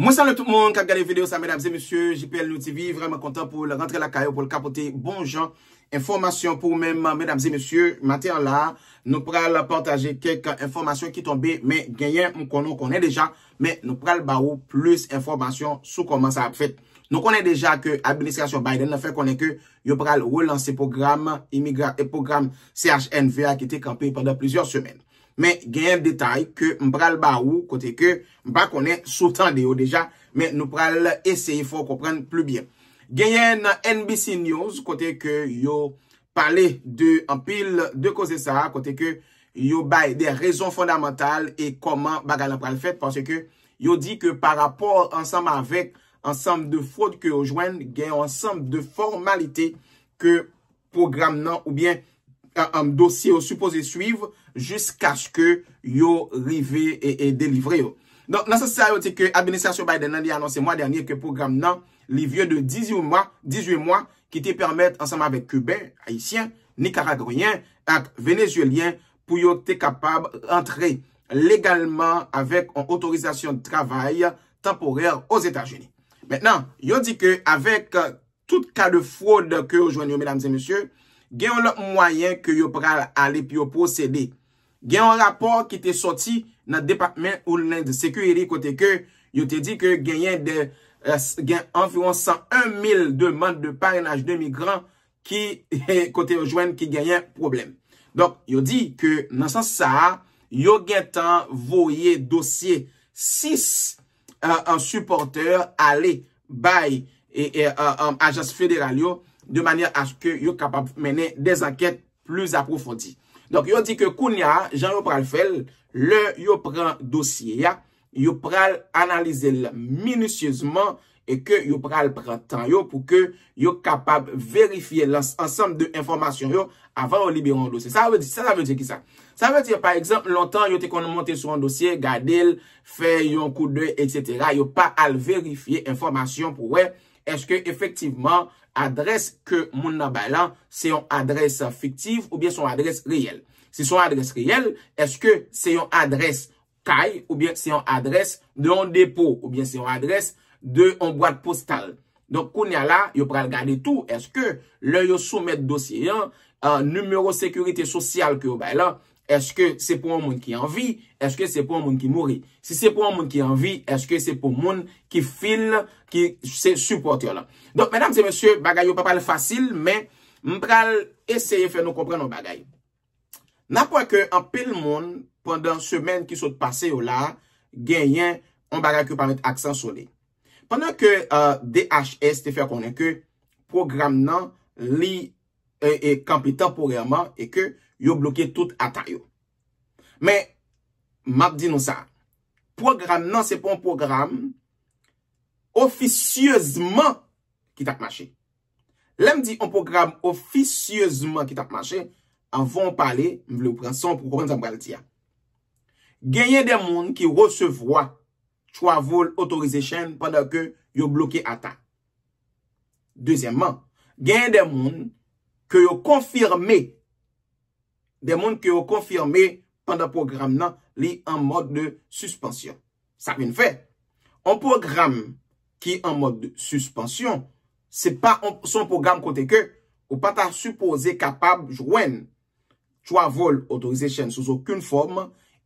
Monsan lè tout moun, kak gade video sa mèdames et monsye, JPL News TV, vremen kontan pou le rentre la kayo, pou le kapote, bon jan, informasyon pou mèm mèdames et monsye, mater la, nou pral portaje kek informasyon ki tombe, mè genyen m konon konen deja, mè nou pral barou plus informasyon sou koman sa ap fèt. Nou konen deja ke administrasyon Biden la fè konen ke yo pral relansè program, imigran et program CHNVA ki te kampe pwede plizyon semen. men genyen detay ke mbral ba ou kote ke mba konen sou tan deyo deja, men nou pral eseye fò komprenn plou bien. Genyen NBC News kote ke yo pale de anpil de koze sa, kote ke yo baye de rezon fondamental e koman baga nan pral fet, panse ke yo di ke par rapport ansam avek ansam de fote ke yo jwen, genyen ansam de formalite ke program nan ou bien an dosye yo supose suivi, Jusk aske yo rive e delivre yo. Don, nan se sa yo te ke abinistasyon Biden an di anonsen mwa danyen ke program nan, li vie de 18 mwa ki te permette ansama vek Kuben, Haitien, Nicaragoyen ak Venezuelien pou yo te kapab rentre legalman avek an euh, otorizasyon travay temporel os Etat Geni. Mwenan, yo di ke avek tout ka de fwod ke yo jwen yo, gen yo lak mwayen ke yo pral alep yo posede. Gen an rapor ki te soti nan depatmen ou nan de sekueri kote ke, yo te di ke gen yon 101.000 demand de parinaj euh, de migran kote yon jwen ki gen yon problem. Donk, yo di ke nan san sa, yo gen tan voye dosye 6 an euh, supporter ale bay e euh, ajans federal yo, de manye aske yo kapap mene de zanket plus aprofondi. Donk yo di ke koun ya, jan yo pral fel, le yo pran dosye ya, yo pral analize la minisyezman, e ke yo pral pran tan yo pou ke yo kapab verifiye lans ansanm de informasyon yo avan yo liberon dosye. Sa vè di, sa vè di ki sa? Sa vè di, par exemple, lontan yo te kon nou monte sou an dosye, gade l, fe yon kou de, etc. Yo pa al verifiye informasyon pou we, eske efektiveman adres ke moun nabalan se yon adres fiktiv ou bien son adres reyel. Si son adres riyel, eske se yon adres kay ou bien se yon adres de yon depo ou bien se yon adres de yon gwaad postal. Don koun ya la, yo pral gade tout. Eske le yo soumet dosye yon, euh, numero sekurite sosyal ki yo bay la, eske se pou yon moun ki anvi, eske se pou yon moun ki mouri. Si se pou yon moun ki anvi, eske se pou moun ki fil, ki se supporte yon la. Don, mèdam se mèsyè, bagay yo pa pal fasil, mè mpral eseye fè nou kompren nou bagay. Na pwa ke an pe l moun, pandan semen ki sot pase yo la, genyen, an baga ki pa met aksan soli. Pandan ke euh, DHS te fe akone ke, program nan, li e euh, kampi temporeman, e ke yo blokye tout atay yo. Men, map di nou sa, program nan se pon program, ofisyezman, ki tak mache. Lem di an program ofisyezman, ki tak mache, avon pale, mwen vle ou prenson, pou kwen zan bral tia. Genye den moun ki ou recevwa travel authorization pandan ke yon blokye ata. Dezyeman, genye den moun ke yon konfirme, den moun ke yon konfirme pandan program nan li an mod de suspensyon. Sa fin fè. An program ki an mod de suspensyon, se pa son program kote ke ou pata suppose kapab jwen Chwa vol otorize chen sou soukoun form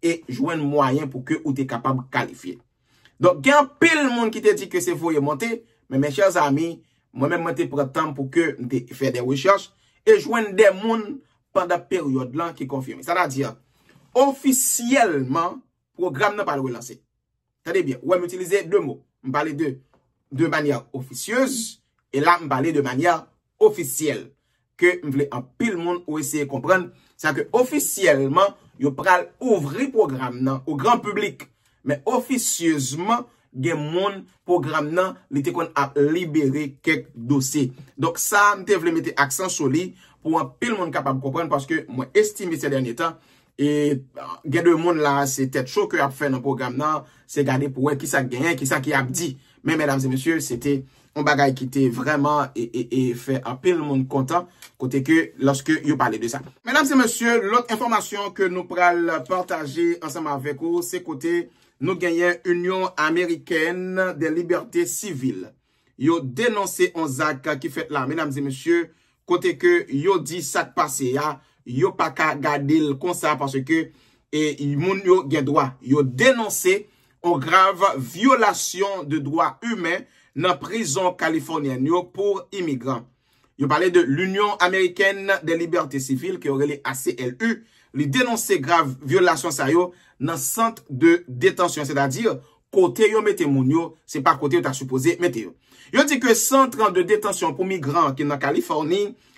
E jwen mwayen pou ke ou te kapab kalifiye Donk gen pil moun ki te di ke se foye monte Men men chan zami Mwen men monte pran tan pou ke nou te fè de wecharch E jwen de moun Panda peryode lan ki konfirm Sa da di ya Oficyèlman Program nan palo wè lansè Tade bie Wè m'utilize dè mò M'bale dè Dè manye ofisyèz E la m'bale dè manye ofisyèl ke m vle apil moun ou eseye komprenn sa ke ofisyeleman yo pral ouvri program nan ou gran publik men ofisyezman gen moun program nan li te kon a libere kek dosi donk sa m te vle mete aksan soli pou an pil moun kapab komprenn paske mwen estime se denye tan E gen de moun la, se tet non? chok yo ap fè nan program nan, se gane pou wè ki sa ganyen, ki sa ki ap di. Men, menam se monsye, se te, on bagay ki te vreman, e fè apil moun kontan, kote ke, lòske yo pale de sa. Menam se monsye, lòt informasyon ke nou pral partaje ansanman vek ou, se kote, nou ganyen Union Ameriken de Liberté Civile. Yo denonse on zak ki fè la, menam se monsye, kote ke, yo di sa te pase ya, yo pa ka gade il konsa parce ke yon e, moun yo gen dwa. Yo denonse o grave violasyon de dwa humen nan prizon kalifornyen yo pou imigran. Yo pale de l'Union Ameriken de Liberté Civile ki yo rele ACLU li denonse grave violasyon sa yo nan sent de detansyon. Se da dir, kote yo mette moun yo, se pa kote yo ta suppose mette yo. Yo di ke sentran de detansyon pou imigran ki nan Kaliforni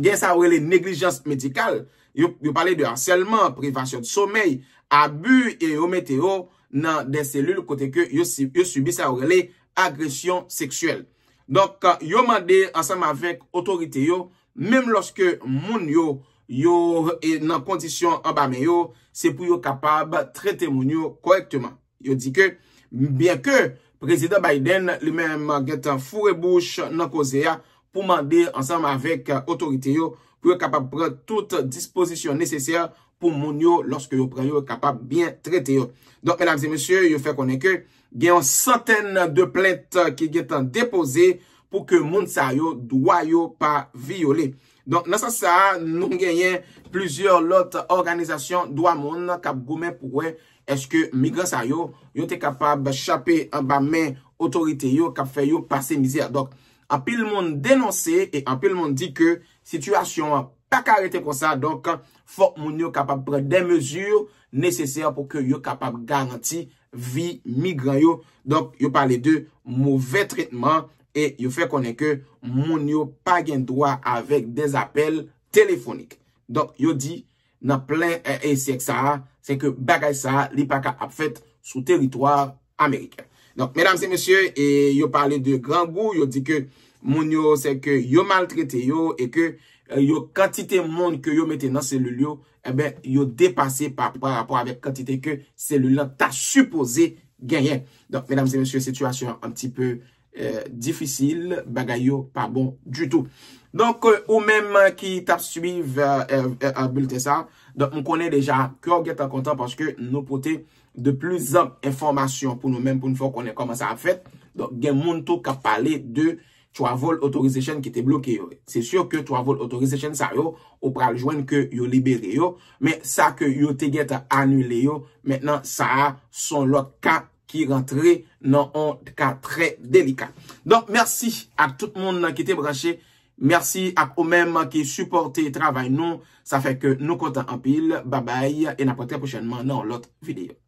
gen sa wèle neglijans medikal, yo pale de anselman, privasyon, sommeil, abu, e yo mete yo nan den selul kote ke yo subi sa wèle agresyon seksuel. Donk yo mande ansanm avèk otorite yo, menm loske moun yo yo nan kondisyon anbame yo, se pou yo kapab trete moun yo korektman. Yo di ke, bien ke prezident Biden li menm euh, getan fure bouch nan koze ya, pou mande ansam avek otorite uh, yo pou e kapab pre tout disposition nesesye pou moun yo lorske yo pre yo e kapab bien trete yo. Donk, menams e monsye, yo fe konen ke, gen yon santen de plente ki gen tan depose pou ke moun sa yo dwa yo pa viole. Donk, nan sa sa, nou gen yon plusieurs lote organizasyon dwa moun kap goumen pou we eske migran sa yo, yon te kapab chape an ba men otorite yo kap fe yo pase mizir. Donk. Anpil moun denonse e anpil moun di ke situasyon pa karete kon sa, donk fok moun yo kapab prek den mezur neseser pou ke yo kapab garanti vi migran yo. Donk yo pale de mouve tretman e yo fe konen ke moun yo pa gen doa avek de apel telefonik. Donk yo di nan plen e esyek sa, se ke bagay sa li pa ka apfet sou teritoar Amerike. Donc, mesdames et messieurs, yo parle de grand go, yo di ke moun yo se ke yo mal traite yo e ke euh, yo kantite moun ke yo mette nan selul yo, ebe, eh yo depase par rapport avek kantite ke selul yo ta suppose genyen. Donc, mesdames et messieurs, situasyon an ti pe euh, difisil, bagay yo pa bon du tout. Donc, euh, ou menman ki tap suive abulte sa, donc, moun konen deja, kourget an kontan, parce ke nou poté, de plizan informasyon pou nou men, pou nou fò konè koman sa a fèt. Donk gen moun tou ka pale de travel authorization ki te bloke yo. Se sur ke travel authorization sa yo, ou pral jwen ke yo libere yo, men sa ke yo teget anule yo, men nan sa son lò ka ki rentre nan an ka tre delika. Donk mersi ak tout moun nan ki te brache, mersi ak ou men man ki supporte travay nou, sa fèk nou kontan apil, babay, en apote pochenman nan lot videyo.